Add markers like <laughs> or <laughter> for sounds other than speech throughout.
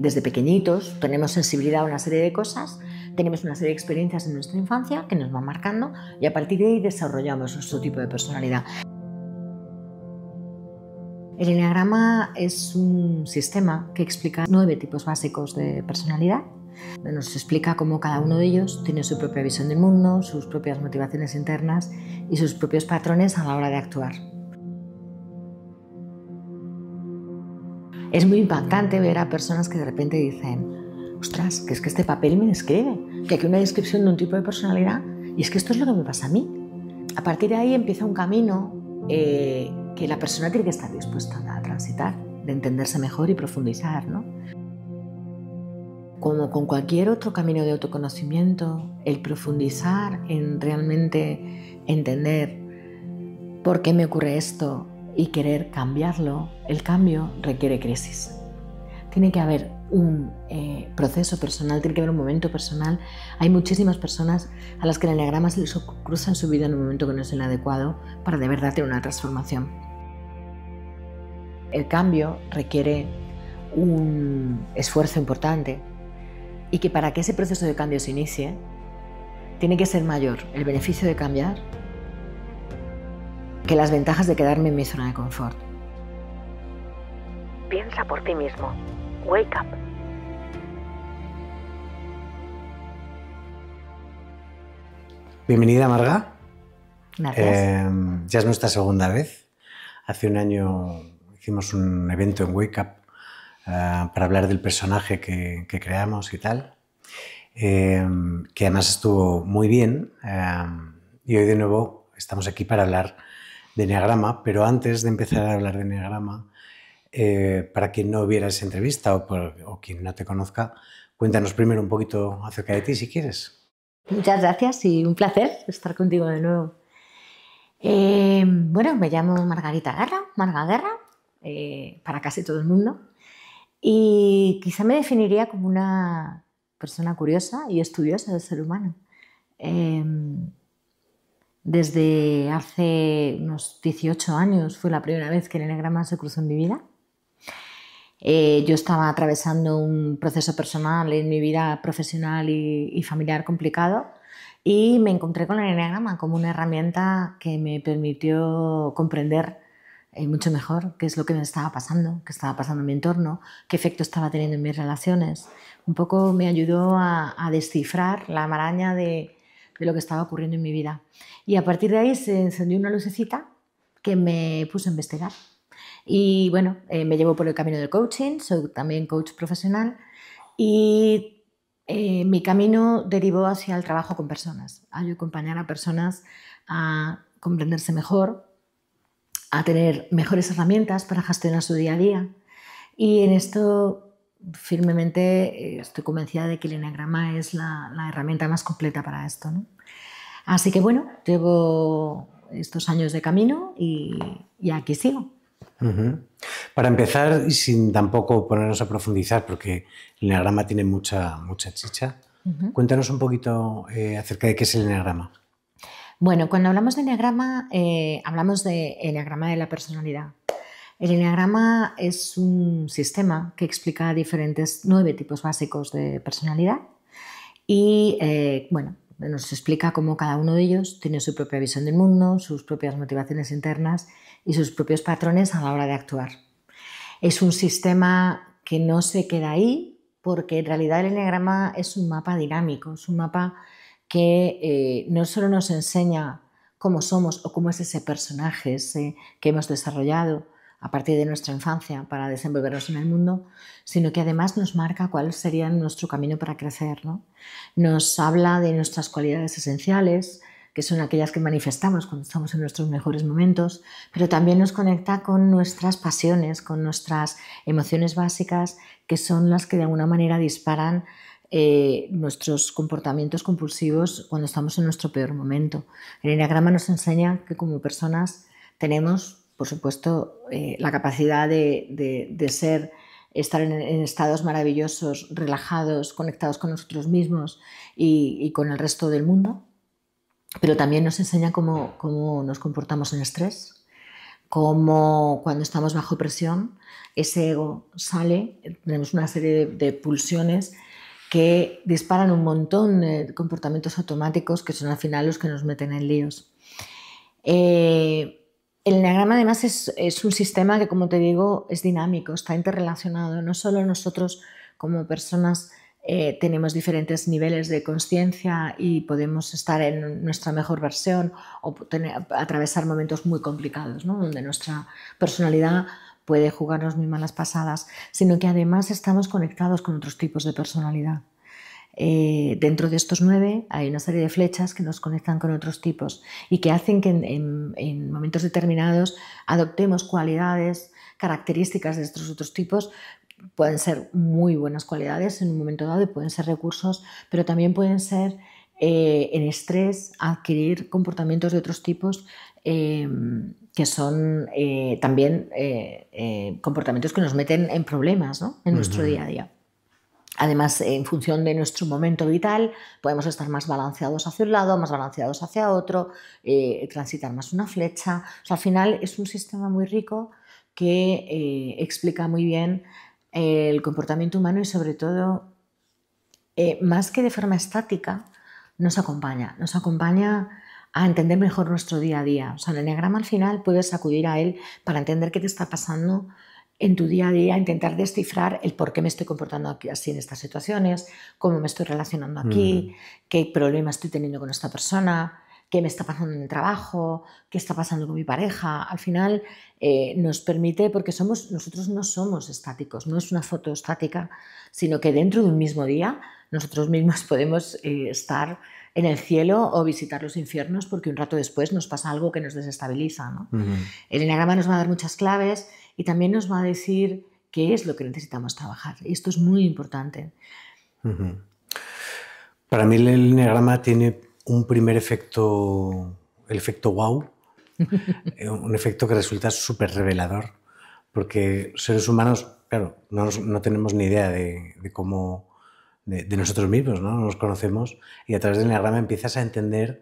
desde pequeñitos tenemos sensibilidad a una serie de cosas, tenemos una serie de experiencias en nuestra infancia que nos van marcando y a partir de ahí desarrollamos nuestro tipo de personalidad. El enneagrama es un sistema que explica nueve tipos básicos de personalidad. Nos explica cómo cada uno de ellos tiene su propia visión del mundo, sus propias motivaciones internas y sus propios patrones a la hora de actuar. Es muy impactante ver a personas que de repente dicen, ostras, que es que este papel me describe, que aquí hay una descripción de un tipo de personalidad y es que esto es lo que me pasa a mí. A partir de ahí empieza un camino eh, que la persona tiene que estar dispuesta a transitar, de entenderse mejor y profundizar, ¿no? Como con cualquier otro camino de autoconocimiento, el profundizar en realmente entender por qué me ocurre esto, y querer cambiarlo, el cambio requiere crisis. Tiene que haber un eh, proceso personal, tiene que haber un momento personal. Hay muchísimas personas a las que el enneagrama se les cruza en su vida en un momento que no es el adecuado para de verdad tener una transformación. El cambio requiere un esfuerzo importante y que para que ese proceso de cambio se inicie, tiene que ser mayor el beneficio de cambiar que las ventajas de quedarme en mi zona de confort. Piensa por ti mismo. Wake up. Bienvenida, Marga. Gracias. Em, ya es nuestra segunda vez. Hace un año hicimos un evento en Wake Up eh, para hablar del personaje que, creamos y tal, em, que además estuvo muy bien. Em, y hoy de nuevo estamos aquí para hablar de Enneagrama, pero antes de empezar a hablar de Neagrama, eh, para quien no hubiera esa entrevista o, quien no te conozca, cuéntanos primero un poquito acerca de ti, si quieres. Muchas gracias y un placer estar contigo de nuevo. Eh, bueno, me llamo Margarita Guerra, Marga Guerra, eh, para casi todo el mundo. Y quizá me definiría como una persona curiosa y estudiosa del ser humano. Desde hace unos 18 años fue la primera vez que el Enneagrama se cruzó en mi vida. Eh, yo estaba atravesando un proceso personal en mi vida profesional y, familiar complicado y me encontré con el enneagrama como una herramienta que me permitió comprender eh, mucho mejor qué es lo que me estaba pasando, qué estaba pasando en mi entorno, qué efecto estaba teniendo en mis relaciones. Un poco me ayudó a descifrar la maraña de, de lo que estaba ocurriendo en mi vida. Y a partir de ahí se encendió una lucecita que me puso a investigar. Y bueno, eh, me llevo por el camino del coaching, soy también coach profesional y eh, mi camino derivó hacia el trabajo con personas, a acompañar a personas a comprenderse mejor, a tener mejores herramientas para gestionar su día a día. Y en esto firmemente eh, estoy convencida de que el enagrama es la, herramienta más completa para esto. Así que bueno, llevo estos años de camino y, aquí sigo. Para empezar, y sin tampoco ponernos a profundizar, porque el enagrama tiene mucha, mucha chicha, cuéntanos un poquito eh, acerca de qué es el enagrama. Bueno, cuando hablamos de enneagrama, eh, hablamos de enagrama de la personalidad. El enneagrama es un sistema que explica diferentes nueve tipos básicos de personalidad y, eh, bueno, nos explica cómo cada uno de ellos tiene su propia visión del mundo, sus propias motivaciones internas y sus propios patrones a la hora de actuar. Es un sistema que no se queda ahí, porque en realidad el enneagrama es un mapa dinámico, es un mapa que eh, no solo nos enseña cómo somos o cómo es ese personaje que hemos desarrollado, a partir de nuestra infancia para desenvolvernos en el mundo, sino que además nos marca cuál sería nuestro camino para crecer. Nos habla de nuestras cualidades esenciales, que son aquellas que manifestamos cuando estamos en nuestros mejores momentos, pero también nos conecta con nuestras pasiones, con nuestras emociones básicas, que son las que de alguna manera disparan eh, nuestros comportamientos compulsivos cuando estamos en nuestro peor momento. El Enneagrama nos enseña que como personas tenemos por supuesto, eh, la capacidad de, ser, estar en, estados maravillosos, relajados, conectados con nosotros mismos y, con el resto del mundo, pero también nos enseña cómo, nos comportamos en estrés, cómo cuando estamos bajo presión, ese ego sale, tenemos una serie de, pulsiones que disparan un montón de comportamientos automáticos que son al final los que nos meten en líos. Eh, el enneagrama además es, un sistema que, como te digo, es dinámico, está interrelacionado. No solo nosotros como personas eh, tenemos diferentes niveles de conciencia y podemos estar en nuestra mejor versión o atravesar momentos muy complicados, donde nuestra personalidad puede jugarnos muy malas pasadas, sino que además estamos conectados con otros tipos de personalidad. Eh, dentro de estos nueve hay una serie de flechas que nos conectan con otros tipos y que hacen que en, momentos determinados adoptemos cualidades, características de estos otros tipos, pueden ser muy buenas cualidades en un momento dado y pueden ser recursos, pero también pueden ser en eh, estrés adquirir comportamientos de otros tipos eh, que son también comportamientos que nos meten en problemas ¿no? en nuestro día a día. Además, en función de nuestro momento vital, podemos estar más balanceados hacia un lado, más balanceados hacia otro, eh, transitar más una flecha. O al final es un sistema muy rico que eh, explica muy bien eh, el comportamiento humano y sobre todo, más que de forma estática, nos acompaña. Nos acompaña a entender mejor nuestro día a día. O sea, el enneagrama al final puedes acudir a él para entender qué te está pasando en tu día a día intentar descifrar el por qué me estoy comportando así en estas situaciones, cómo me estoy relacionando aquí, qué problemas estoy teniendo con esta persona, qué me está pasando en el trabajo, qué está pasando con mi pareja. Al final eh, nos permite, porque somos, nosotros no somos estáticos, no es una foto estática, sino que dentro de un mismo día nosotros mismos <laughs> podemos eh, estar en el cielo o visitar los infiernos porque un rato después nos pasa algo que nos desestabiliza. El enagrama nos va a dar muchas claves y también nos va a decir qué es lo que necesitamos trabajar. Y esto es muy importante. Para mí el enneagrama tiene un primer efecto, el efecto wow, <laughs> eh, un efecto que resulta súper revelador, porque seres humanos, claro, no, tenemos ni idea de, cómo, de, nosotros mismos, ¿no? nos conocemos, y a través del enneagrama empiezas a entender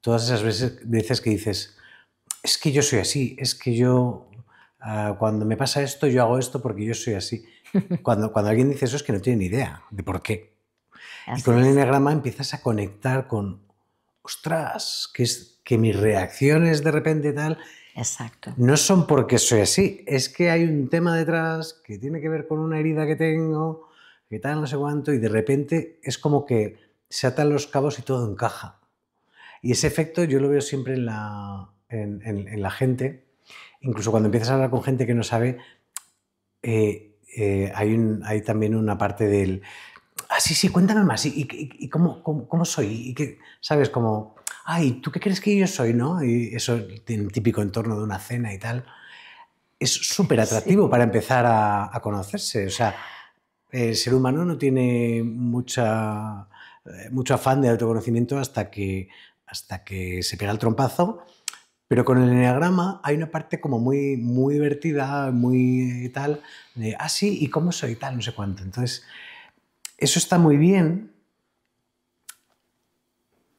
todas esas veces que dices, es que yo soy así, es que yo Ah, cuando me pasa esto, yo hago esto porque yo soy así. <laughs> Cuando, cuando alguien dice eso es que no tiene ni idea de por qué. y con el enneagrama empiezas a conectar con, ostras, que, es, que mis reacciones de repente tal Exacto. No son porque soy así, es que hay un tema detrás que tiene que ver con una herida que tengo, que tal, no sé cuánto, y de repente es como que se atan los cabos y todo encaja. Y ese efecto yo lo veo siempre en la, en la gente incluso cuando empiezas a hablar con gente que no sabe, eh, eh, hay, también una parte del, ah, sí, sí, cuéntame más, ¿y, cómo, soy? ¿Y qué, ¿Sabes? Como, ay, ¿tú qué crees que yo soy? ¿no? Y eso en típico entorno de una cena y tal. Es súper atractivo para empezar a, conocerse. O sea, el ser humano no tiene mucha, eh, mucho afán de autoconocimiento hasta que, hasta que se pega el trompazo pero con el enneagrama hay una parte como muy, muy divertida, muy eh, tal, de, ah, sí, ¿y cómo soy? Tal, no sé cuánto. Entonces, eso está muy bien.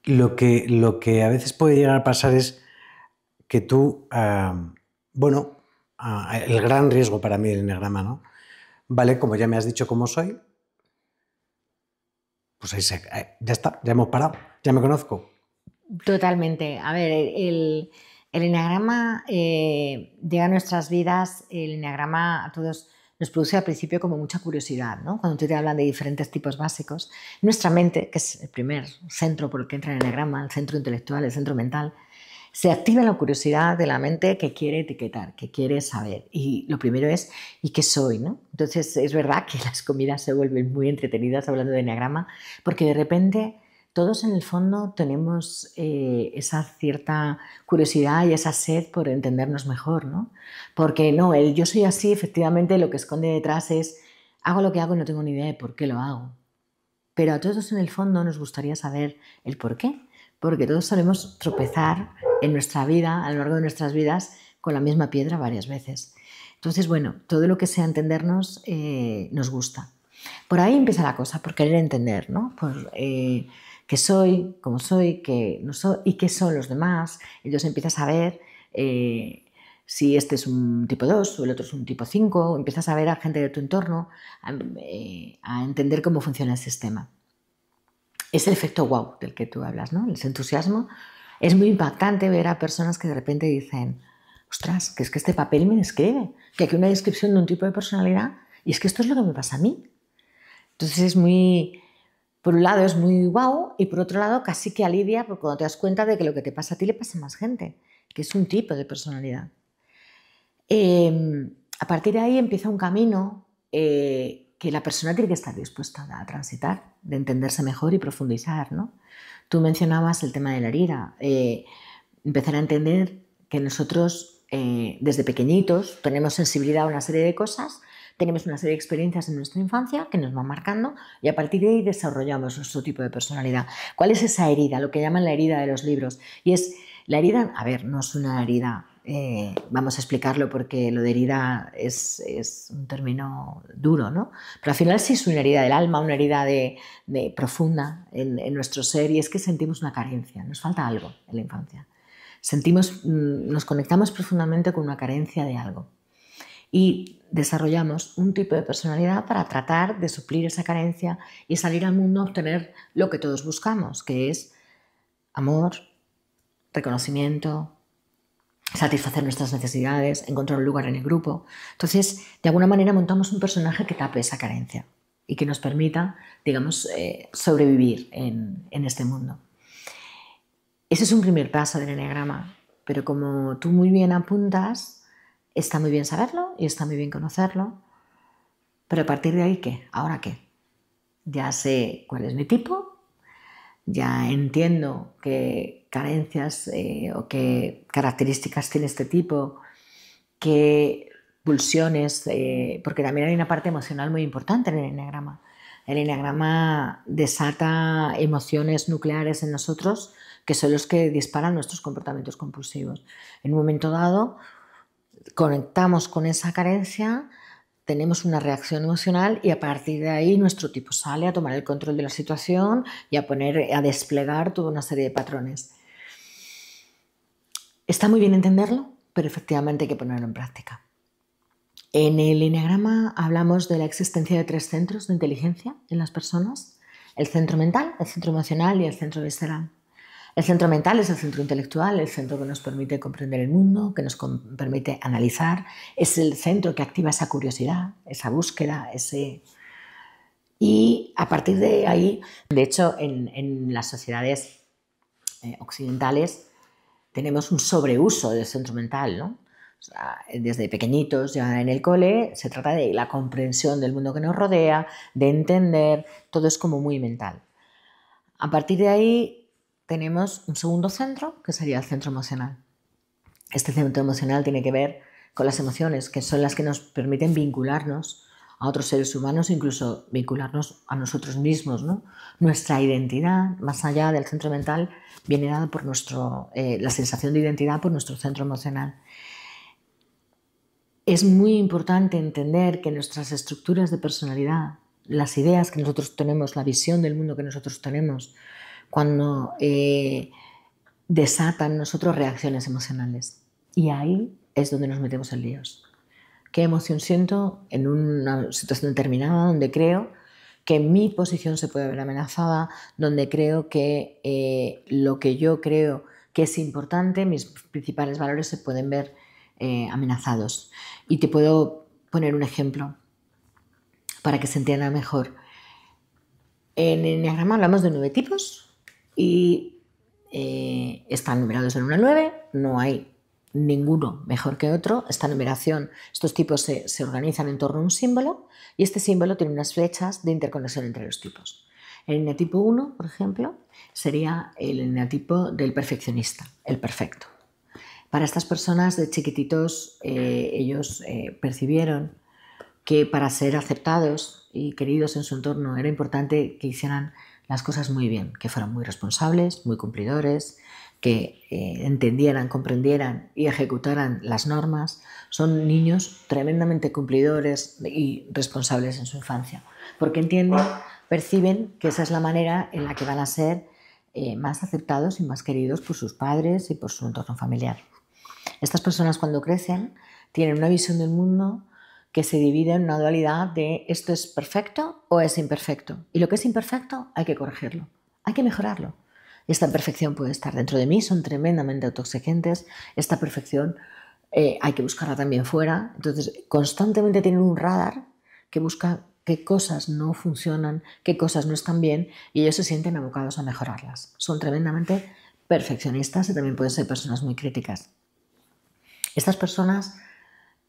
Lo que, lo que a veces puede llegar a pasar es que tú, ah, bueno, ah, el gran riesgo para mí del enneagrama, ¿no? Vale, como ya me has dicho cómo soy, pues ahí se, eh, ya está, ya hemos parado, ya me conozco. Totalmente. A ver, el el enneagrama eh, llega a nuestras vidas, el enneagrama a todos nos produce al principio como mucha curiosidad, ¿no? Cuando te hablan de diferentes tipos básicos, nuestra mente, que es el primer centro por el que entra el enneagrama, el centro intelectual, el centro mental, se activa la curiosidad de la mente que quiere etiquetar, que quiere saber. Y lo primero es, ¿y qué soy? ¿no? Entonces es verdad que <laughs> las comidas se vuelven muy entretenidas hablando de enneagrama, porque de repente todos en el fondo tenemos eh, esa cierta curiosidad y esa sed por entendernos mejor, ¿no? Porque no, el yo soy así, efectivamente lo que esconde detrás es hago lo que hago y no tengo ni idea de por qué lo hago. Pero a todos en el fondo nos gustaría saber el por qué, porque todos sabemos tropezar en nuestra vida, a lo largo de nuestras vidas, con la misma piedra varias veces. Entonces, bueno, todo lo que sea entendernos eh, nos gusta. Por ahí empieza la cosa, por querer entender, ¿no? Por, eh, que soy, cómo soy, que no soy y qué son los demás. ellos empiezas a ver eh, si este es un tipo 2 o el otro es un tipo 5, empiezas a ver a gente de tu entorno, a, eh, entender cómo funciona el sistema. Es el efecto wow del que tú hablas, ¿no? El entusiasmo. Es muy impactante ver a personas que de repente dicen, ostras, que es que este papel me describe, que aquí hay una descripción de un tipo de personalidad y es que esto es lo que me pasa a mí. Entonces es muy, por un lado es muy guau y por otro lado casi que alivia porque cuando te das cuenta de que lo que te pasa a ti le pasa a más gente, que es un tipo de personalidad. Em, a partir de ahí empieza un camino eh, que la persona tiene que estar dispuesta a transitar, de entenderse mejor y profundizar. ¿no? Tú mencionabas el tema de la herida, eh, empezar a entender que nosotros eh, desde pequeñitos tenemos sensibilidad a una serie de cosas tenemos una serie de experiencias en nuestra infancia que nos van marcando y a partir de ahí desarrollamos nuestro tipo de personalidad. ¿Cuál es esa herida? Lo que llaman la herida de los libros. Y es la herida, a ver, no es una herida eh, vamos a explicarlo porque lo de herida es, es, un término duro, ¿no? Pero al final sí es una herida del alma, una herida de, profunda en, en, nuestro ser y es que sentimos una carencia, nos falta algo en la infancia. Sentimos, mm, nos conectamos profundamente con una carencia de algo y desarrollamos un tipo de personalidad para tratar de suplir esa carencia y salir al mundo a obtener lo que todos buscamos, que es amor, reconocimiento, satisfacer nuestras necesidades, encontrar un lugar en el grupo. Entonces, de alguna manera montamos un personaje que tape esa carencia y que nos permita, digamos, eh, sobrevivir en, en este mundo. Ese es un primer paso del enneagrama, pero como tú muy bien apuntas, Está muy bien saberlo y está muy bien conocerlo, pero a partir de ahí, ¿qué? ¿Ahora qué? Ya sé cuál es mi tipo, ya entiendo qué carencias eh, o qué características tiene este tipo, qué pulsiones, eh, porque también hay una parte emocional muy importante en el enneagrama. El enneagrama desata emociones nucleares en nosotros que son los que disparan nuestros comportamientos compulsivos. En un momento dado, conectamos con esa carencia, tenemos una reacción emocional y a partir de ahí nuestro tipo sale a tomar el control de la situación y a poner, a desplegar toda una serie de patrones. Está muy bien entenderlo, pero efectivamente hay que ponerlo en práctica. En el enneagrama hablamos de la existencia de tres centros de inteligencia en las personas, el centro mental, el centro emocional y el centro visceral. El centro mental es el centro intelectual, el centro que nos permite comprender el mundo, que nos permite analizar, es el centro que activa esa curiosidad, esa búsqueda, ese... Y a partir de ahí, de hecho, en, las sociedades eh, occidentales tenemos un sobreuso del centro mental, desde pequeñitos, ya en el cole, se trata de la comprensión del mundo que nos rodea, de entender, todo es como muy mental. A partir de ahí tenemos un segundo centro, que sería el centro emocional. Este centro emocional tiene que ver con las emociones, que son las que nos permiten vincularnos a otros seres humanos, incluso vincularnos a nosotros mismos. Nuestra identidad, más allá del centro mental, viene dada por nuestro, eh, la sensación de identidad por nuestro centro emocional. Es muy importante entender que nuestras estructuras de personalidad, las ideas que nosotros tenemos, la visión del mundo que nosotros tenemos, cuando eh, desatan nosotros reacciones emocionales. Y ahí es donde nos metemos en líos. ¿Qué emoción siento en una situación determinada donde creo que mi posición se puede ver amenazada, donde creo que eh, lo que yo creo que es importante, mis principales valores se pueden ver eh, amenazados? Y te puedo poner un ejemplo para que se entienda mejor. En el Enneagrama hablamos de nueve tipos y eh, están numerados en 1 al 9, no hay ninguno mejor que otro. Esta numeración, estos tipos se, organizan en torno a un símbolo y este símbolo tiene unas flechas de interconexión entre los tipos. El eneatipo 1, por ejemplo, sería el eneatipo del perfeccionista, el perfecto. Para estas personas de chiquititos, eh, ellos eh, percibieron que para ser aceptados y queridos en su entorno era importante que hicieran las cosas muy bien, que fueran muy responsables, muy cumplidores, que eh, entendieran, comprendieran y ejecutaran las normas. Son niños tremendamente cumplidores y responsables en su infancia, porque entienden, perciben que esa es la manera en la que van a ser eh, más aceptados y más queridos por sus padres y por su entorno familiar. Estas personas cuando crecen tienen una visión del mundo que se divide en una dualidad de esto es perfecto o es imperfecto. Y lo que es imperfecto hay que corregirlo, hay que mejorarlo. Esta perfección puede estar dentro de mí, son tremendamente autoexigentes. Esta perfección eh, hay que buscarla también fuera. Entonces, constantemente tienen un radar que busca qué cosas no funcionan, qué cosas no están bien y ellos se sienten abocados a mejorarlas. Son tremendamente perfeccionistas y también pueden ser personas muy críticas. Estas personas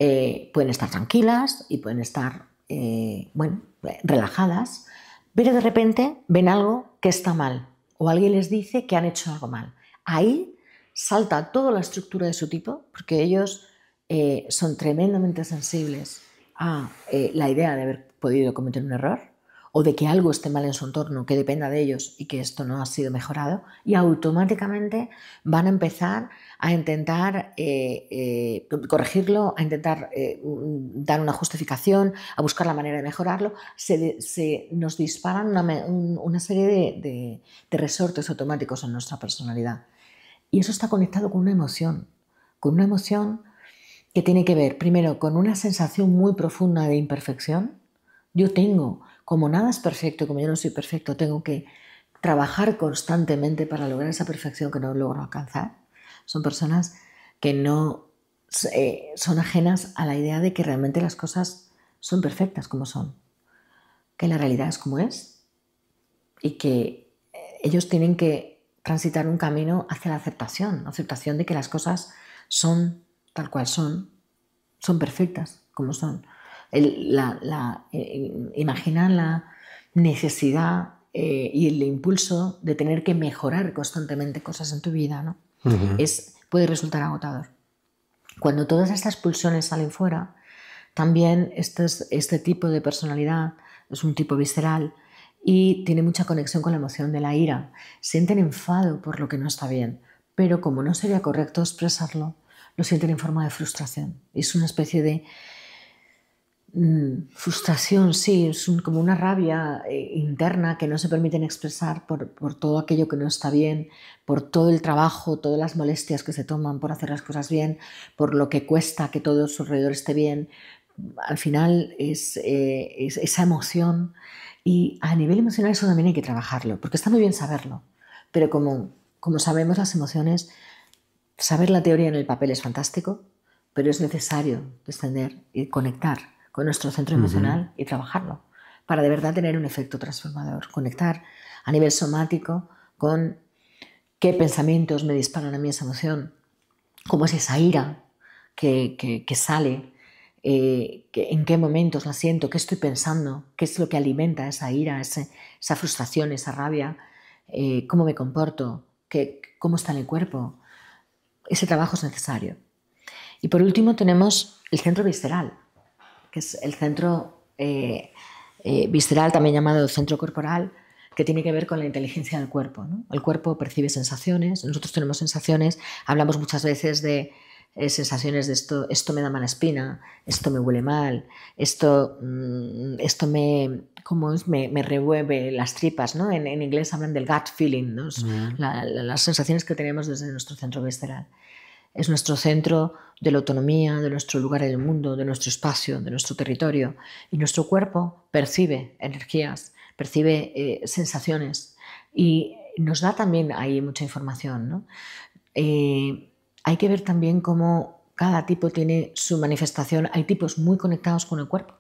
eh, pueden estar tranquilas y pueden estar, eh, bueno, relajadas, pero de repente ven algo que está mal o alguien les dice que han hecho algo mal. Ahí salta toda la estructura de su tipo, porque ellos eh, son tremendamente sensibles a la idea de haber podido cometer un error o de que algo esté mal en su entorno, que dependa de ellos y que esto no ha sido mejorado, y automáticamente van a empezar a intentar eh, eh, corregirlo, a intentar eh, mm, dar una justificación, a buscar la manera de mejorarlo. Se, nos disparan una, serie de, de resortes automáticos en nuestra personalidad. Y eso está conectado con una emoción, con una emoción que tiene que ver primero con una sensación muy profunda de imperfección. Yo tengo como nada es perfecto, como yo no soy perfecto, tengo que trabajar constantemente para lograr esa perfección que no logro alcanzar. Son personas que no eh, son ajenas a la idea de que realmente las cosas son perfectas como son, que la realidad es como es y que eh, ellos tienen que transitar un camino hacia la aceptación, aceptación de que las cosas son tal cual son, son perfectas como son la, eh, imaginar la necesidad eh, y el impulso de tener que mejorar constantemente cosas en tu vida, ¿no? es, puede resultar agotador. Cuando todas estas pulsiones salen fuera, también este, este tipo de personalidad es un tipo visceral y tiene mucha conexión con la emoción de la ira. Sienten enfado por lo que no está bien, pero como no sería correcto expresarlo, lo sienten en forma de frustración. Es una especie de Mm, frustración, sí, es como una rabia eh, interna que no se permiten expresar por, todo aquello que no está bien, por todo el trabajo, todas las molestias que se toman por hacer las cosas bien, por lo que cuesta que todo su alrededor esté bien. Al final eh, es, esa emoción y a nivel emocional eso también hay que trabajarlo, porque está muy bien saberlo, pero como, como sabemos las emociones, saber la teoría en el papel es fantástico, pero es necesario descender y conectar nuestro centro emocional y trabajarlo para de verdad tener un efecto transformador, conectar a nivel somático con qué pensamientos me disparan a mí esa emoción, cómo es esa ira que, sale, eh, en qué momentos la siento, qué estoy pensando, qué es lo que alimenta esa ira, esa frustración, esa rabia, eh, cómo me comporto, qué, cómo está en el cuerpo. Ese trabajo es necesario. Y por último tenemos el centro visceral, que es el centro eh, eh, visceral, también llamado centro corporal, que tiene que ver con la inteligencia del cuerpo. El cuerpo percibe sensaciones, nosotros tenemos sensaciones, hablamos muchas veces de eh, sensaciones de esto, esto me da mala espina, esto me huele mal, esto, mm, me, ¿cómo es? Me, revuelve las tripas, ¿no? En, inglés hablan del gut feeling, las sensaciones que tenemos desde nuestro centro visceral. Es nuestro centro de la autonomía, de nuestro lugar en el mundo, de nuestro espacio, de nuestro territorio. Y nuestro cuerpo percibe energías, percibe eh, sensaciones y nos da también ahí mucha información. Eh, hay que ver también cómo cada tipo tiene su manifestación. Hay tipos muy conectados con el cuerpo,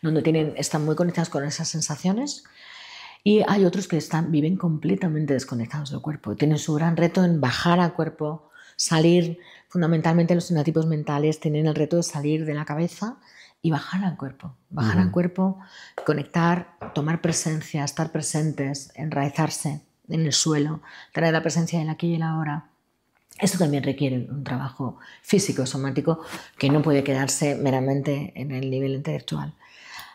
donde tienen, están muy conectados con esas sensaciones. Y hay otros que están, viven completamente desconectados del cuerpo. Tienen su gran reto en bajar al cuerpo, salir fundamentalmente los sistematipos mentales tienen el reto de salir de la cabeza y bajar al cuerpo, bajar al cuerpo, conectar, tomar presencia, estar presentes, enraizarse en el suelo, traer la presencia del aquí y el ahora. Eso también requiere un trabajo físico, somático, que no puede quedarse meramente en el nivel intelectual.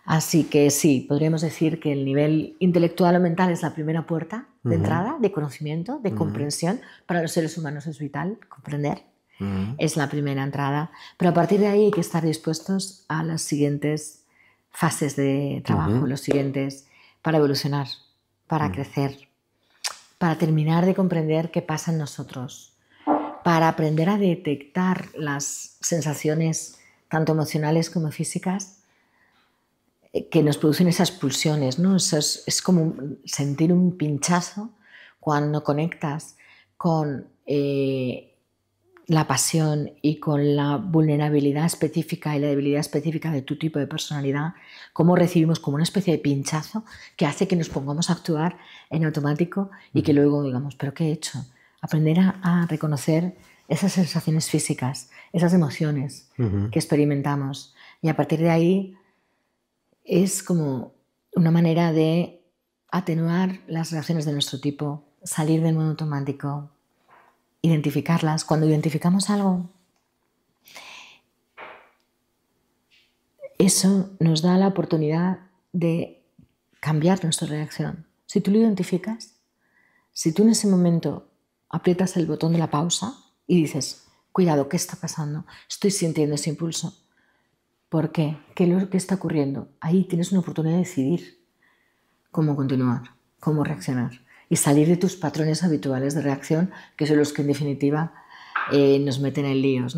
Así que sí, podríamos decir que el nivel intelectual o mental es la primera puerta de entrada, de conocimiento, de comprensión. Para los seres humanos es vital comprender. Es la primera entrada. Pero a partir de ahí hay que estar dispuestos a las siguientes fases de trabajo, los siguientes, para evolucionar, para mm. crecer, para terminar de comprender qué pasa en nosotros, para aprender a detectar las sensaciones tanto emocionales como físicas que nos producen esas pulsiones, ¿no? es, como sentir un pinchazo cuando conectas con eh, la pasión y con la vulnerabilidad específica y la debilidad específica de tu tipo de personalidad, cómo recibimos como una especie de pinchazo que hace que nos pongamos a actuar en automático y que luego digamos, pero ¿qué he hecho? Aprender a, reconocer esas sensaciones físicas, esas emociones que experimentamos y a partir de ahí es como una manera de atenuar las reacciones de nuestro tipo, salir del modo automático, identificarlas. Cuando identificamos algo, eso nos da la oportunidad de cambiar nuestra reacción. Si tú lo identificas, si tú en ese momento aprietas el botón de la pausa y dices, cuidado, ¿qué está pasando? Estoy sintiendo ese impulso. ¿Por qué? ¿Qué, lo, que está ocurriendo? Ahí tienes una oportunidad de decidir cómo continuar, cómo reaccionar y salir de tus patrones habituales de reacción, que son los que en definitiva eh, nos meten en líos,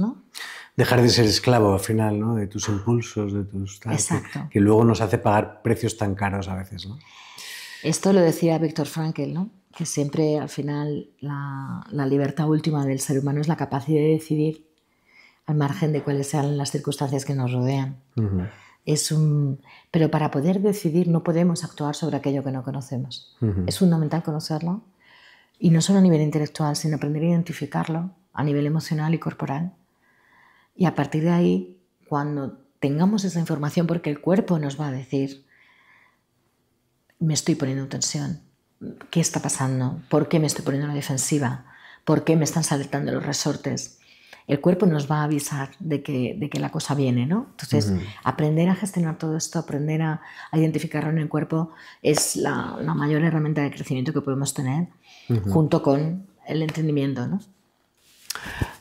Dejar de ser esclavo al final, De tus impulsos, de tus... Exacto. Que, luego nos hace pagar precios tan caros a veces, Esto lo decía Víctor Frankel, ¿no? Que siempre al final la libertad última del ser humano es la capacidad de decidir al margen de cuáles sean las circunstancias que nos rodean. Es Pero para poder decidir no podemos actuar sobre aquello que no conocemos. Es fundamental conocerlo, y no solo a nivel intelectual, sino aprender a identificarlo a nivel emocional y corporal. Y a partir de ahí, cuando tengamos esa información, porque el cuerpo nos va a decir, me estoy poniendo en tensión, ¿qué está pasando? ¿Por qué me estoy poniendo en la defensiva? ¿Por qué me están saltando los resortes? el cuerpo nos va a avisar de que, de la cosa viene, ¿no? Entonces, aprender a gestionar todo esto, aprender a, identificarlo en el cuerpo es la, mayor herramienta de crecimiento que podemos tener junto con el entendimiento, ¿no?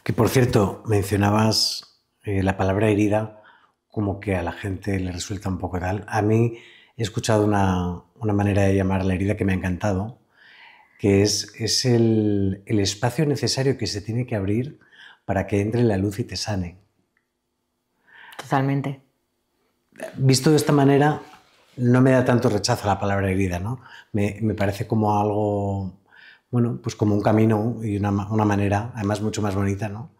Que por cierto, mencionabas eh, la palabra herida como que a la gente le resulta un poco tal. A mí he escuchado una, manera de llamar la herida que me ha encantado, que es, es el, el, espacio necesario que se tiene que abrir para que entre la luz y te sane. Totalmente. Visto de esta manera, no me da tanto rechazo la palabra herida, ¿no? Me, parece como algo, bueno, pues como un camino y una, una, manera, además mucho más bonita, ¿no?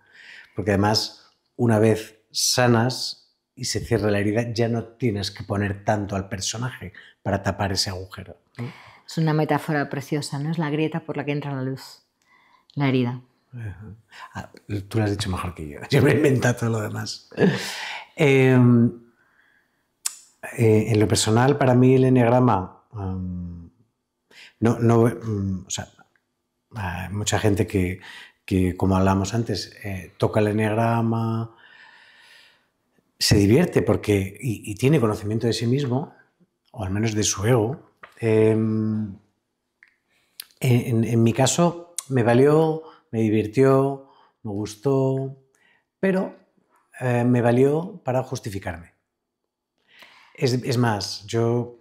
Porque además, una vez sanas y se cierra la herida, ya no tienes que poner tanto al personaje para tapar ese agujero. Es una metáfora preciosa, ¿no? Es la grieta por la que entra la luz, la herida tú lo has dicho mejor que yo. <laughs> Yo me he inventado todo lo demás. Em, eh, en lo personal, para mí el enneagrama. Em, no, mm, o sea, hay mucha gente que, como hablábamos antes, eh, toca el enneagrama, se divierte porque, y, tiene conocimiento de sí mismo, o al menos de su ego. Em, en mi caso, me valió me divirtió, me gustó, pero eh, me valió para justificarme. Es, más, yo,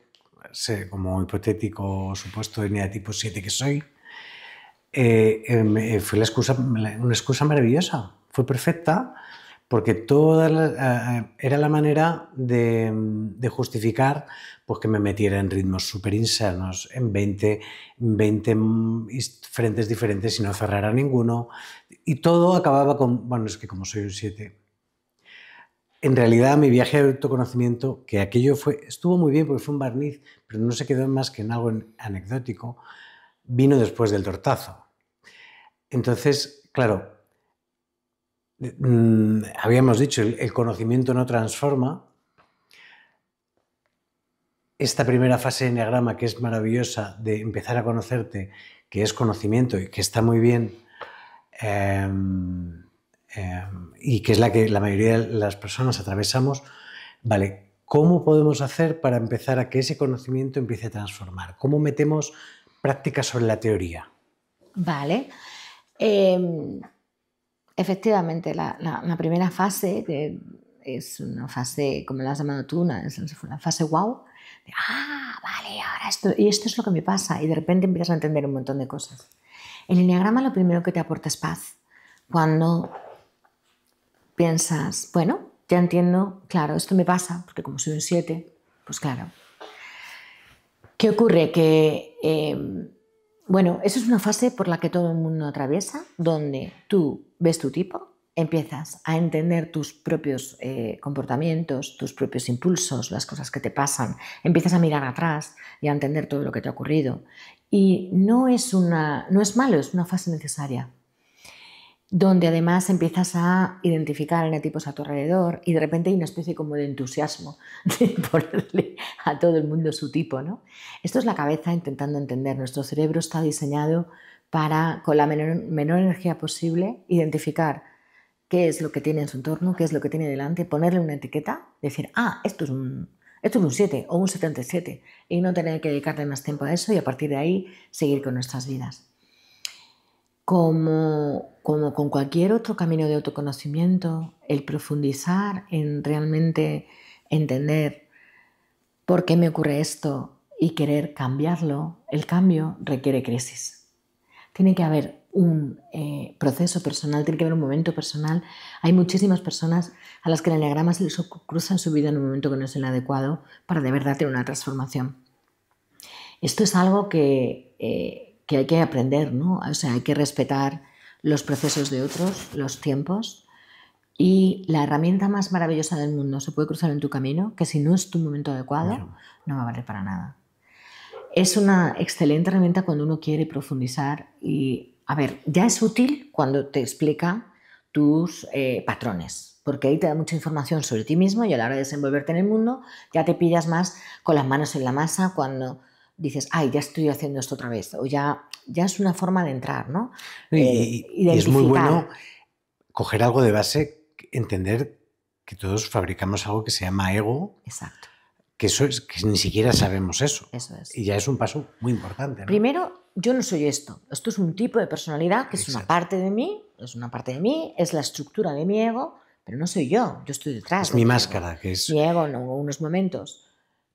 sé, como hipotético supuesto de tipo 7 que soy, eh, eh, fue una excusa maravillosa, fue perfecta porque toda era la manera de, mm, justificar pues, que me metiera en ritmos súper insanos, en 20, 20 mm, frentes diferentes y no a ninguno. Y todo acababa con, bueno, es que como soy un 7. En realidad mi viaje de autoconocimiento, que aquello fue, estuvo muy bien porque fue un barniz, pero no se quedó más que en algo anecdótico, vino después del tortazo. Entonces, claro, Mm, habíamos dicho, el, conocimiento no transforma. Esta primera fase de enneagrama, que es maravillosa, de empezar a conocerte, que es conocimiento y que está muy bien, em, em, y que es la que la mayoría de las personas atravesamos, vale, ¿cómo podemos hacer para empezar a que ese conocimiento empiece a transformar? ¿Cómo metemos práctica sobre la teoría? Vale. Em, Efectivamente, la, primera fase, es una fase, como la has llamado tú, una, fase wow, ah, vale, ahora esto, y esto es lo que me pasa, y de repente empiezas a entender un montón de cosas. El enneagrama lo primero que te aporta es paz. Cuando piensas, bueno, ya entiendo, claro, esto me pasa, porque como soy un 7, pues claro. ¿Qué ocurre? Que em, bueno, eso es una fase por la que todo el mundo atraviesa, donde tú ves tu tipo, empiezas a entender tus propios eh, comportamientos, tus propios impulsos, las cosas que te pasan, empiezas a mirar atrás y a entender todo lo que te ha ocurrido. Y no es, una, no es malo, es una fase necesaria donde además empiezas a identificar tipos a tu alrededor y de repente hay una especie como de entusiasmo <laughs> de ponerle a todo el mundo su tipo, ¿no? Esto es la cabeza intentando entender. Nuestro cerebro está diseñado para, con la menor, energía posible, identificar qué es lo que tiene en su entorno, qué es lo que tiene delante, ponerle una etiqueta, decir, ah, esto es un, esto es un 7 o un 77 y no tener que dedicarle más tiempo a eso y a partir de ahí seguir con nuestras vidas como, como con cualquier otro camino de autoconocimiento, el profundizar en realmente entender por qué me ocurre esto y querer cambiarlo, el cambio requiere crisis. Tiene que haber un eh, proceso personal, tiene que haber un momento personal. Hay muchísimas personas a las que el enneagrama se les cruza en su vida en un momento que no es el adecuado para de verdad tener una transformación. Esto es algo que eh, que hay que aprender, ¿no? sea, hay que respetar los procesos de otros, los tiempos. Y la herramienta más maravillosa del mundo se puede cruzar en tu camino, que si no es tu momento adecuado, no va a valer para nada. Es una excelente herramienta cuando uno quiere profundizar y, a ver, ya es útil cuando te explica tus eh, patrones, porque ahí te da mucha información sobre ti mismo y a la hora de desenvolverte en el mundo ya te pillas más con las manos en la masa cuando dices, ay, ya estoy haciendo esto otra vez, o ya, ya es una forma de entrar, ¿no? Y, eh, es muy bueno coger algo de base, entender que todos fabricamos algo que se llama ego. Exacto. Que, eso es, que ni siquiera sabemos eso. Eso es. Y ya es un paso muy importante. Primero, yo no soy esto. Esto es un tipo de personalidad que es una parte de mí, es una parte de mí, es la estructura de mi ego, pero no soy yo, yo estoy detrás. Es mi máscara, que es... Mi ego en unos momentos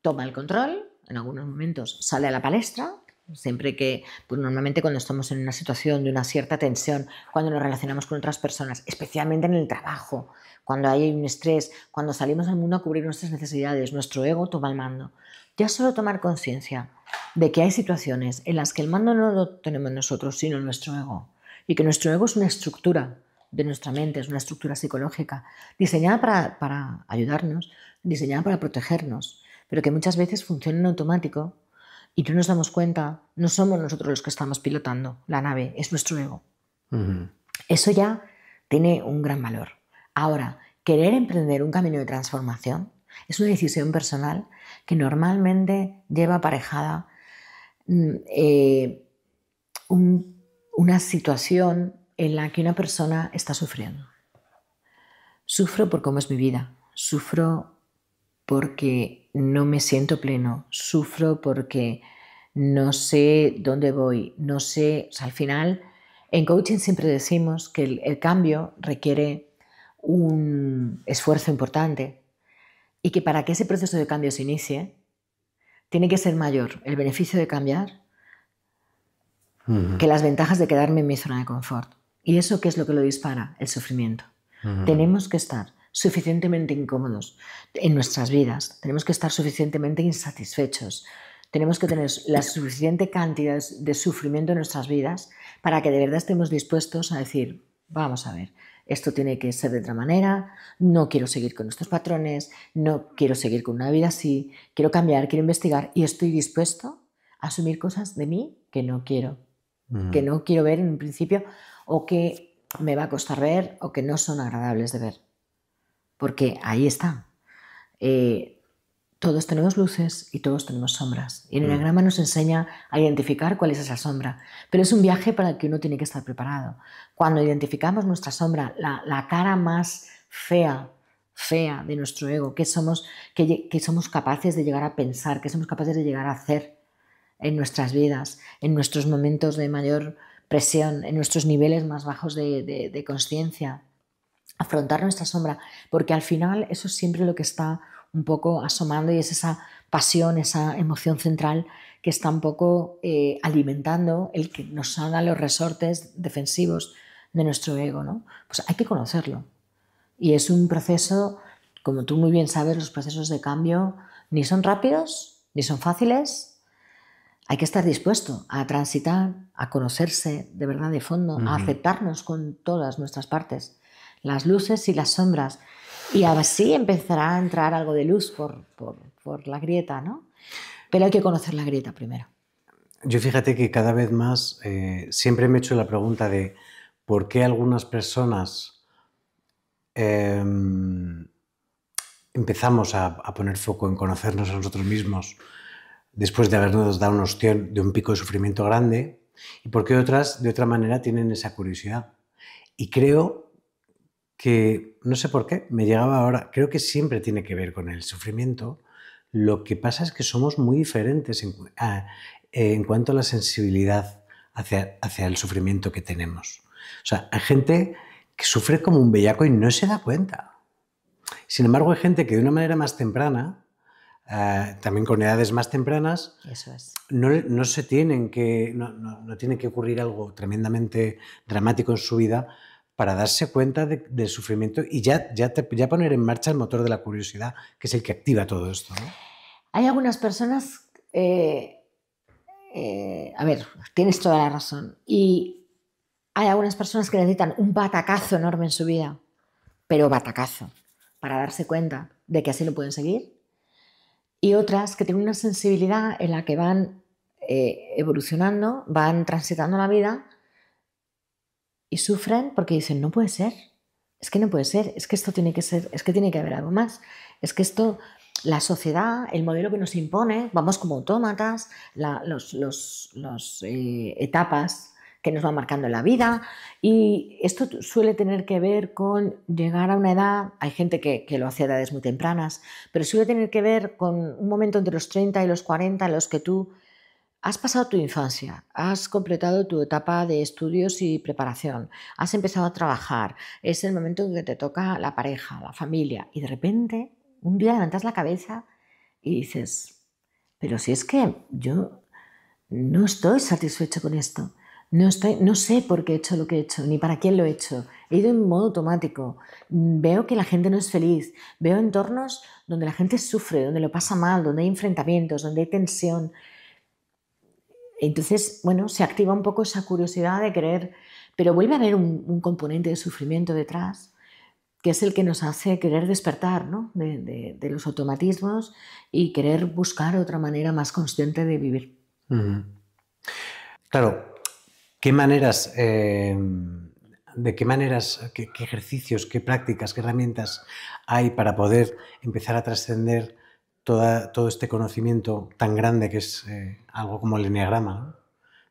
toma el control en algunos momentos sale a la palestra, siempre que, pues normalmente cuando estamos en una situación de una cierta tensión, cuando nos relacionamos con otras personas, especialmente en el trabajo, cuando hay un estrés, cuando salimos al mundo a cubrir nuestras necesidades, nuestro ego toma el mando. Ya solo tomar conciencia de que hay situaciones en las que el mando no lo tenemos nosotros, sino nuestro ego, y que nuestro ego es una estructura de nuestra mente, es una estructura psicológica diseñada para, para ayudarnos, diseñada para protegernos, pero que muchas veces funciona en automático y no nos damos cuenta, no somos nosotros los que estamos pilotando la nave, es nuestro ego. Eso ya tiene un gran valor. Ahora, querer emprender un camino de transformación es una decisión personal que normalmente lleva aparejada mm, eh, una situación en la que una persona está sufriendo. Sufro por cómo es mi vida, sufro porque no me siento pleno, sufro porque no sé dónde voy, no sé, o sea, al final, en coaching siempre decimos que el, cambio requiere un esfuerzo importante y que para que ese proceso de cambio se inicie, tiene que ser mayor el beneficio de cambiar que las ventajas de quedarme en mi zona de confort. ¿Y eso qué es lo que lo dispara? El sufrimiento. Tenemos que estar suficientemente incómodos en nuestras vidas, tenemos que estar suficientemente insatisfechos, tenemos que tener la suficiente cantidad de sufrimiento en nuestras vidas para que de verdad estemos dispuestos a decir, vamos a ver, esto tiene que ser de otra manera, no quiero seguir con estos patrones, no quiero seguir con una vida así, quiero cambiar, quiero investigar y estoy dispuesto a asumir cosas de mí que no quiero, que no quiero ver en un principio o que me va a costar ver o que no son agradables de ver porque ahí está. Eh, todos tenemos luces y todos tenemos sombras. Y el mm. enneagrama nos enseña a identificar cuál es esa sombra. Pero es un viaje para el que uno tiene que estar preparado. Cuando identificamos nuestra sombra, la, cara más fea, fea de nuestro ego, que somos, que, somos capaces de llegar a pensar, que somos capaces de llegar a hacer en nuestras vidas, en nuestros momentos de mayor presión, en nuestros niveles más bajos de, de, de conciencia, afrontar nuestra sombra, porque al final eso es siempre lo que está un poco asomando y es esa pasión, esa emoción central que está un poco eh, alimentando el que nos haga los resortes defensivos de nuestro ego, ¿no? Pues hay que conocerlo. Y es un proceso, como tú muy bien sabes, los procesos de cambio ni son rápidos, ni son fáciles. Hay que estar dispuesto a transitar, a conocerse de verdad de fondo, a aceptarnos con todas nuestras partes las luces y las sombras. Y así empezará a entrar algo de luz por, la grieta, ¿no? Pero hay que conocer la grieta primero. Yo fíjate que cada vez más eh, siempre me he hecho la pregunta de por qué algunas personas em, empezamos a, poner foco en conocernos a nosotros mismos después de habernos dado una de un pico de sufrimiento grande y por qué otras de otra manera tienen esa curiosidad. Y creo que no sé por qué, me llegaba ahora, creo que siempre tiene que ver con el sufrimiento, lo que pasa es que somos muy diferentes en, eh, cuanto a la sensibilidad hacia, el sufrimiento que tenemos. O sea, hay gente que sufre como un bellaco y no se da cuenta. Sin embargo, hay gente que de una manera más temprana, eh, también con edades más tempranas, no, se tienen que, no tiene que ocurrir algo tremendamente dramático en su vida para darse cuenta del sufrimiento y ya, ya, ya, poner en marcha el motor de la curiosidad, que es el que activa todo esto. Hay algunas personas, eh, eh, a ver, tienes toda la razón, y hay algunas personas que necesitan un batacazo enorme en su vida, pero batacazo, para darse cuenta de que así lo pueden seguir, y otras que tienen una sensibilidad en la que van eh, evolucionando, van transitando la vida y sufren porque dicen, no puede ser, es que no puede ser, es que esto tiene que ser, es que tiene que haber algo más, es que esto, la sociedad, el modelo que nos impone, vamos como autómatas, las los, eh, etapas que nos van marcando la vida. Y esto suele tener que ver con llegar a una edad, hay gente que, que, lo hace a edades muy tempranas, pero suele tener que ver con un momento entre los 30 y los 40 en los que tú Has pasado tu infancia, has completado tu etapa de estudios y preparación, has empezado a trabajar, es el momento en que te toca la pareja, la familia, y de repente un día levantas la cabeza y dices, pero si es que yo no estoy satisfecho con esto, no, estoy, no sé por qué he hecho lo que he hecho, ni para quién lo he hecho, he ido en modo automático, veo que la gente no es feliz, veo entornos donde la gente sufre, donde lo pasa mal, donde hay enfrentamientos, donde hay tensión entonces, bueno, se activa un poco esa curiosidad de querer, pero vuelve a haber un, componente de sufrimiento detrás, que es el que nos hace querer despertar de, los automatismos y querer buscar otra manera más consciente de vivir. Claro, ¿qué maneras, eh, de qué maneras, qué, ejercicios, qué prácticas, qué herramientas hay para poder empezar a trascender todo este conocimiento tan grande que es eh, algo como el enneagrama?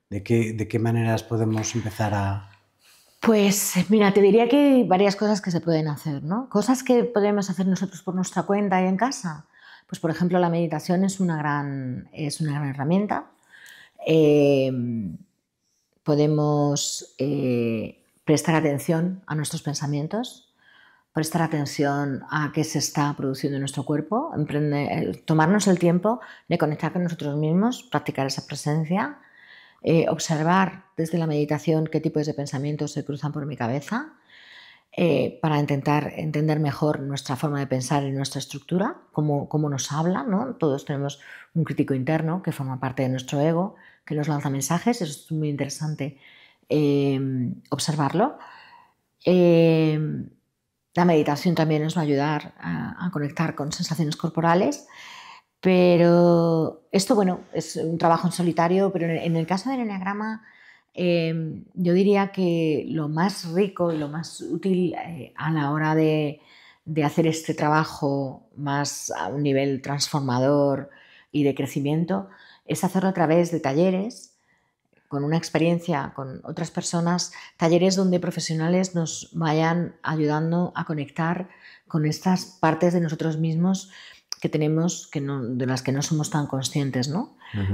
¿De qué, maneras podemos empezar a...? Pues mira, te diría que hay varias cosas que se pueden hacer, ¿no? Cosas que podemos hacer nosotros por nuestra cuenta y en casa. Pues por ejemplo, la meditación es una gran, es una herramienta. Eh, podemos eh, prestar atención a nuestros pensamientos, prestar atención a qué se está produciendo en nuestro cuerpo, emprender, eh, tomarnos el tiempo de conectar con nosotros mismos, practicar esa presencia, eh, observar desde la meditación qué tipos de pensamientos se cruzan por mi cabeza eh, para intentar entender mejor nuestra forma de pensar y nuestra estructura, cómo, cómo nos habla. ¿no? Todos tenemos un crítico interno que forma parte de nuestro ego, que nos lanza mensajes, es muy interesante observarlo. La meditación también nos va a ayudar a, conectar con sensaciones corporales. Pero esto, bueno, es un trabajo en solitario, pero en el caso del enneagrama, em, yo diría que lo más rico y lo más útil eh, a la hora de, de, hacer este trabajo más a un nivel transformador y de crecimiento es hacerlo a través de talleres con una experiencia con otras personas, talleres donde profesionales nos vayan ayudando a conectar con estas partes de nosotros mismos que tenemos, que de las que no somos tan conscientes.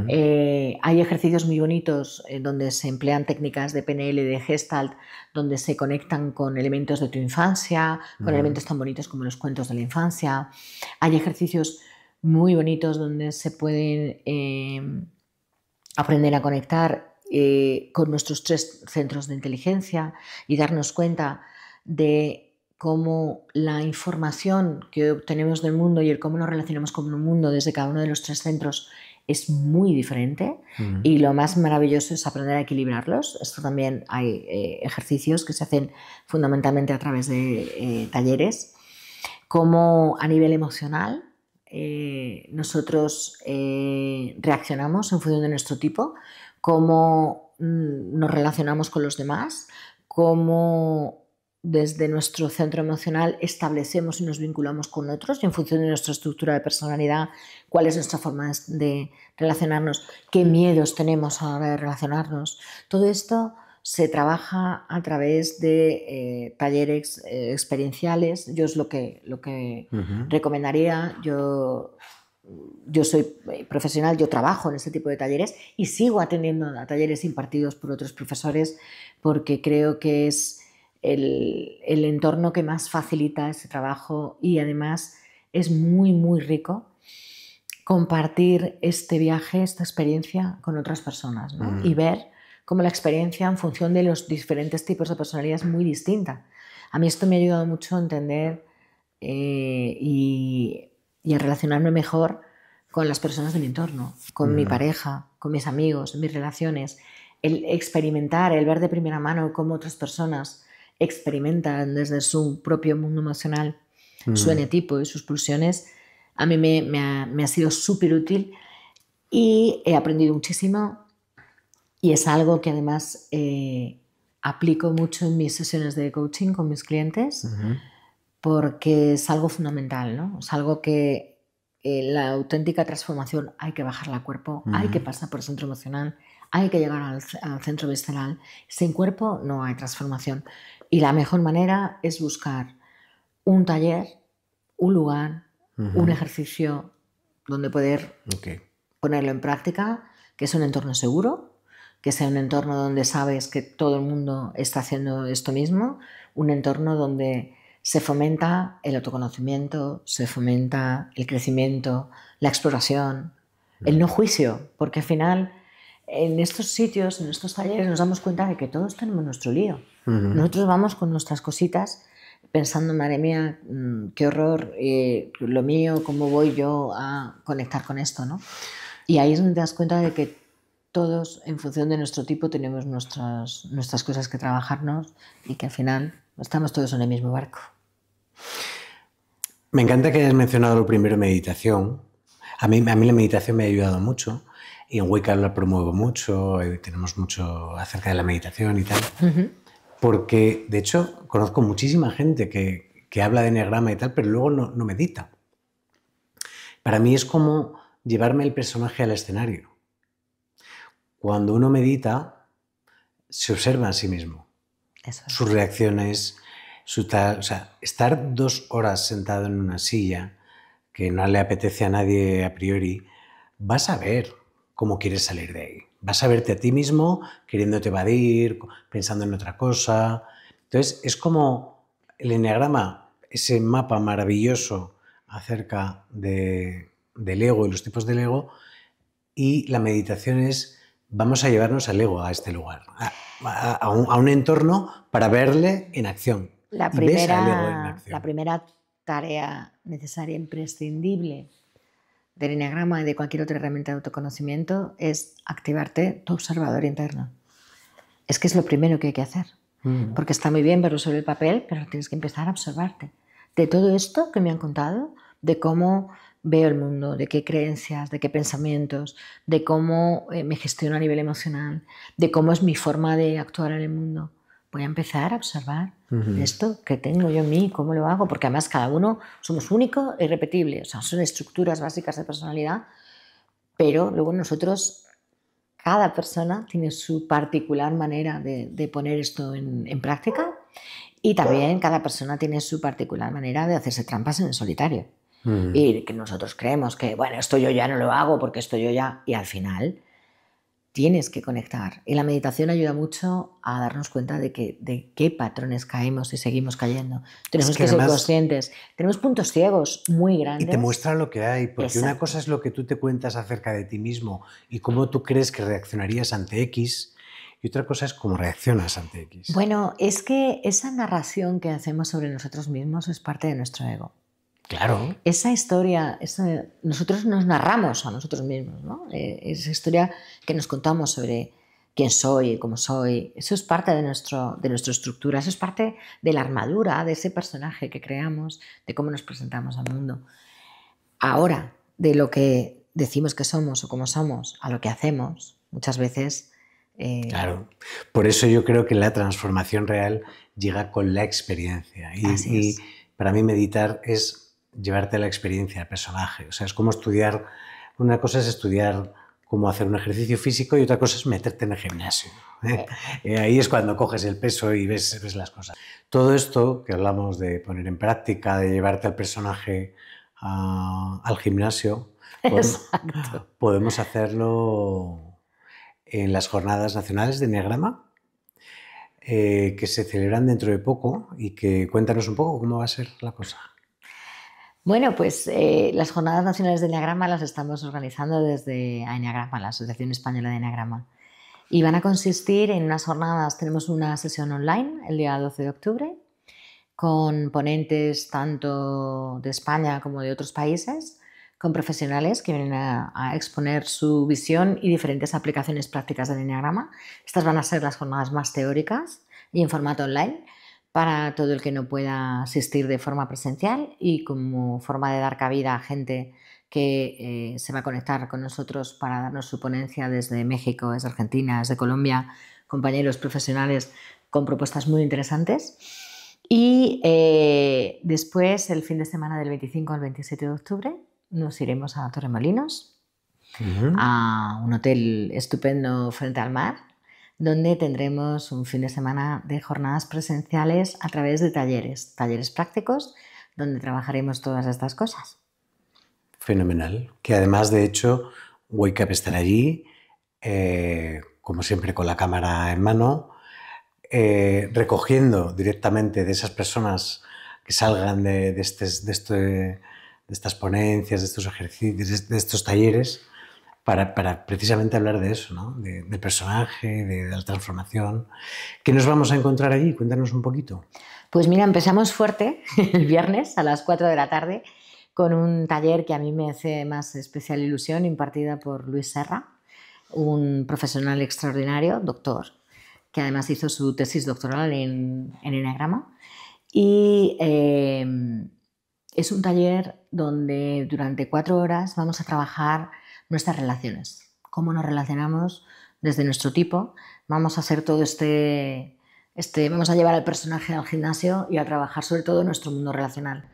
Eh, hay ejercicios muy bonitos eh, donde se emplean técnicas de PNL, de Gestalt, donde se conectan con elementos de tu infancia, con elementos tan bonitos como los cuentos de la infancia. Hay ejercicios muy bonitos donde se pueden eh, aprender a conectar eh, con nuestros tres centros de inteligencia y darnos cuenta de cómo la información que obtenemos del mundo y el cómo nos relacionamos con el mundo desde cada uno de los tres centros es muy diferente y lo más maravilloso es aprender a equilibrarlos. Esto también hay eh, ejercicios que se hacen fundamentalmente a través de eh, talleres, Cómo a nivel emocional. nosotros reaccionamos en función de nuestro tipo, cómo mm, nos relacionamos con los demás, cómo desde nuestro centro emocional establecemos y nos vinculamos con otros y en función de nuestra estructura de personalidad, cuál es nuestra forma de relacionarnos, qué miedos tenemos a la hora de relacionarnos. Todo esto se trabaja a través de eh, talleres eh, experienciales. Yo es lo que, lo que recomendaría. Yo yo soy eh, profesional, yo trabajo en este tipo de talleres y sigo atendiendo a talleres impartidos por otros profesores porque creo que es el, entorno que más facilita ese trabajo y además es muy, muy rico compartir este viaje, esta experiencia con otras personas mm. y ver cómo la experiencia en función de los diferentes tipos de personalidad es muy distinta. A mí esto me ha ayudado mucho a entender eh, y y a relacionarme mejor con las personas de mi entorno, con mi mm. pareja, con mis amigos, mis relaciones, el experimentar, el ver de primera mano cómo otras personas experimentan desde su propio mundo emocional mm. su enetipo y sus pulsiones, a mí me, ha, sido súper útil y he aprendido muchísimo y es algo que además eh, aplico mucho en mis sesiones de coaching con mis clientes porque es algo fundamental, ¿no? Es algo que eh, la auténtica transformación hay que bajarla al cuerpo, hay que pasar por el centro emocional, hay que llegar al, centro visceral. Sin cuerpo no hay transformación. Y la mejor manera es buscar un taller, un lugar, un ejercicio donde poder ponerlo en práctica, que es un entorno seguro, que sea un entorno donde sabes que todo el mundo está haciendo esto mismo, un entorno donde se fomenta el autoconocimiento, se fomenta el crecimiento, la exploración, el no juicio, porque al final en estos sitios, en estos talleres, nos damos cuenta de que todos tenemos nuestro lío. Nosotros vamos con nuestras cositas pensando, madre mía, mm, qué horror, eh, lo mío, cómo voy yo a conectar con esto, ¿no? Y ahí es donde te das cuenta de que todos, en función de nuestro tipo, tenemos nuestras, nuestras cosas que trabajarnos y que al final estamos todos en el mismo barco. Me encanta que hayas mencionado lo primero, meditación. A mí, a mí la meditación me ha ayudado mucho y en Wicca la promuevo mucho, eh, tenemos mucho acerca de la meditación y tal. Porque, de hecho, conozco muchísima gente que, habla de enneagrama y tal, pero luego no, medita. Para mí es como llevarme el personaje al escenario. Cuando uno medita, se observa a sí mismo. Sus reacciones, estar dos horas sentado en una silla que no le apetece a nadie a priori, vas a ver cómo quieres salir de ahí. Vas a verte a ti mismo queriéndote evadir, pensando en otra cosa. Entonces, es como el enneagrama, ese mapa maravilloso acerca de, del ego y los tipos del ego, y la meditación es vamos a llevarnos al ego a este lugar, a, un, a, un, entorno para verle en acción. La primera, la primera tarea necesaria, e imprescindible del enneagrama y de cualquier otra herramienta de autoconocimiento es activarte tu observador interno. Es que es lo primero que hay que hacer. Mm. Porque está muy bien verlo sobre el papel, pero tienes que empezar a observarte. De todo esto que me han contado, de cómo veo el mundo, de qué creencias, de qué pensamientos, de cómo eh, me gestiono a nivel emocional, de cómo es mi forma de actuar en el mundo voy a empezar a observar esto que tengo yo en mí, cómo lo hago, porque además cada uno somos único e irrepetible, o sea, son estructuras básicas de personalidad, pero luego nosotros, cada persona tiene su particular manera de, poner esto en, práctica y también cada persona tiene su particular manera de hacerse trampas en el solitario. Y que nosotros creemos que, bueno, esto yo ya no lo hago porque esto yo ya, y al final tienes que conectar. Y la meditación ayuda mucho a darnos cuenta de, que, de qué patrones caemos y seguimos cayendo. Tenemos que, ser conscientes. Tenemos puntos ciegos muy grandes. Y te muestra lo que hay, porque una cosa es lo que tú te cuentas acerca de ti mismo y cómo tú crees que reaccionarías ante X. Y otra cosa es cómo reaccionas ante X. Bueno, es que esa narración que hacemos sobre nosotros mismos es parte de nuestro ego. Claro. Esa historia, nosotros nos narramos a nosotros mismos, ¿no? Eh, esa historia que nos contamos sobre quién soy, cómo soy, eso es parte de, nuestro, de nuestra estructura, eso es parte de la armadura, de ese personaje que creamos, de cómo nos presentamos al mundo. Ahora, de lo que decimos que somos o cómo somos a lo que hacemos, muchas veces... Eh, claro, por eso yo creo que la transformación real llega con la experiencia. Y, y para mí meditar es llevarte la experiencia, al personaje. O sea, es como estudiar, una cosa es estudiar cómo hacer un ejercicio físico y otra cosa es meterte en el gimnasio. ¿eh? Eh. <laughs> Eh, ahí es cuando coges el peso y ves, las cosas. Todo esto que hablamos de poner en práctica, de llevarte al personaje al gimnasio, <laughs> podemos, podemos hacerlo en las jornadas nacionales de Enneagrama. que se celebran dentro de poco y que cuéntanos un poco cómo va a ser la cosa. Bueno, pues eh, las Jornadas Nacionales de Enneagrama las estamos organizando desde Enneagrama, la Asociación Española de Enneagrama. Y van a consistir en unas jornadas, tenemos una sesión online el día 12 de octubre, con ponentes tanto de España como de otros países, con profesionales que vienen a, exponer su visión y diferentes aplicaciones prácticas del Enneagrama. Estas van a ser las jornadas más teóricas y en formato online para todo el que no pueda asistir de forma presencial y como forma de dar cabida a gente que eh, se va a conectar con nosotros para darnos su ponencia desde México, desde Argentina, desde Colombia, compañeros profesionales con propuestas muy interesantes. Y eh, después, el fin de semana del 25 al 27 de octubre, nos iremos a Torremolinos, a un hotel estupendo frente al mar, donde tendremos un fin de semana de jornadas presenciales a través de talleres, talleres prácticos, donde trabajaremos todas estas cosas. Fenomenal. Que además, de hecho, Wake Up estará allí, eh, como siempre con la cámara en mano, eh, recogiendo directamente de esas personas que salgan de, de este, estas ponencias, de estos ejercicios, de estos talleres, para, precisamente hablar de eso, ¿no? de, personaje, de, la transformación. ¿Qué nos vamos a encontrar allí? Cuéntanos un poquito. Pues mira, empezamos fuerte <laughs> el viernes a las 4 de la tarde con un taller que a mí me hace más especial ilusión, impartida por Luis Serra, un profesional extraordinario, doctor, que además hizo su tesis doctoral en, en Enneagrama. Y eh, es un taller donde durante cuatro horas vamos a trabajar nuestras relaciones. Cómo nos relacionamos desde nuestro tipo. Vamos a hacer todo este, este, vamos a llevar al personaje al gimnasio y a trabajar sobre todo nuestro mundo relacional.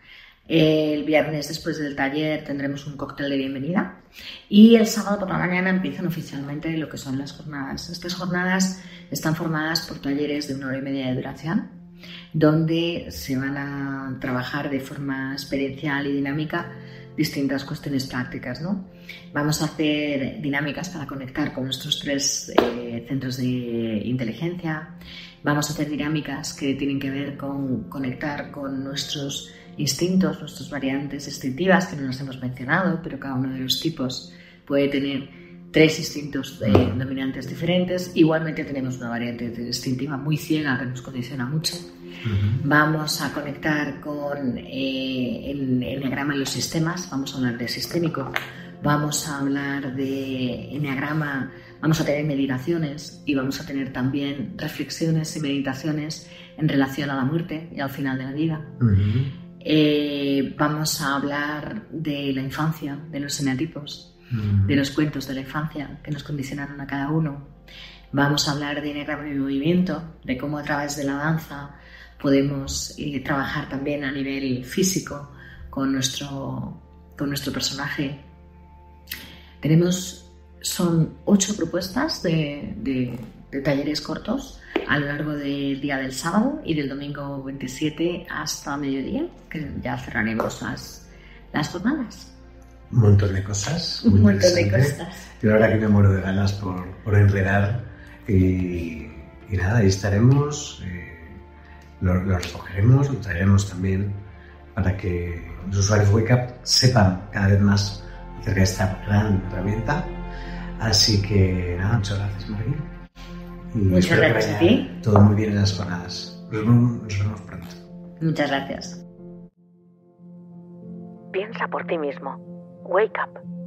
El viernes después del taller tendremos un cóctel de bienvenida y el sábado por la mañana empiezan oficialmente lo que son las jornadas. Estas jornadas están formadas por talleres de una hora y media de duración, donde se van a trabajar de forma experiencial y dinámica distintas cuestiones prácticas. ¿no? Vamos a hacer dinámicas para conectar con nuestros tres eh, centros de inteligencia. Vamos a hacer dinámicas que tienen que ver con conectar con nuestros instintos, nuestras variantes distintivas que no las hemos mencionado, pero cada uno de los tipos puede tener tres instintos eh, dominantes diferentes. Igualmente tenemos una variante distintiva muy ciega que nos condiciona mucho vamos a conectar con eh, el enneagrama y los sistemas, vamos a hablar de sistémico, vamos a hablar de enneagrama, vamos a tener meditaciones y vamos a tener también reflexiones y meditaciones en relación a la muerte y al final de la vida. Eh, vamos a hablar de la infancia, de los eneatipos, de los cuentos de la infancia que nos condicionaron a cada uno. Vamos a hablar de enneagrama y movimiento, de cómo a través de la danza podemos eh, trabajar también a nivel físico con nuestro, con nuestro personaje. Tenemos, son ocho propuestas de, de, talleres cortos a lo largo del día del sábado y del domingo 27 hasta mediodía, que ya cerraremos las, las jornadas. Un montón de cosas. Un montón de cosas. Yo verdad que me muero de ganas por, por enredar y, nada, ahí estaremos. Eh, lo, recogeremos, lo traeremos también para que los usuarios Wake Up sepan cada vez más acerca de esta gran herramienta. Así que nada, muchas gracias, Marvin. Muchas gracias a ti. Todo muy bien en las jornadas. Nos vemos, nos pronto. Muchas gracias. Piensa por ti mismo. Wake up.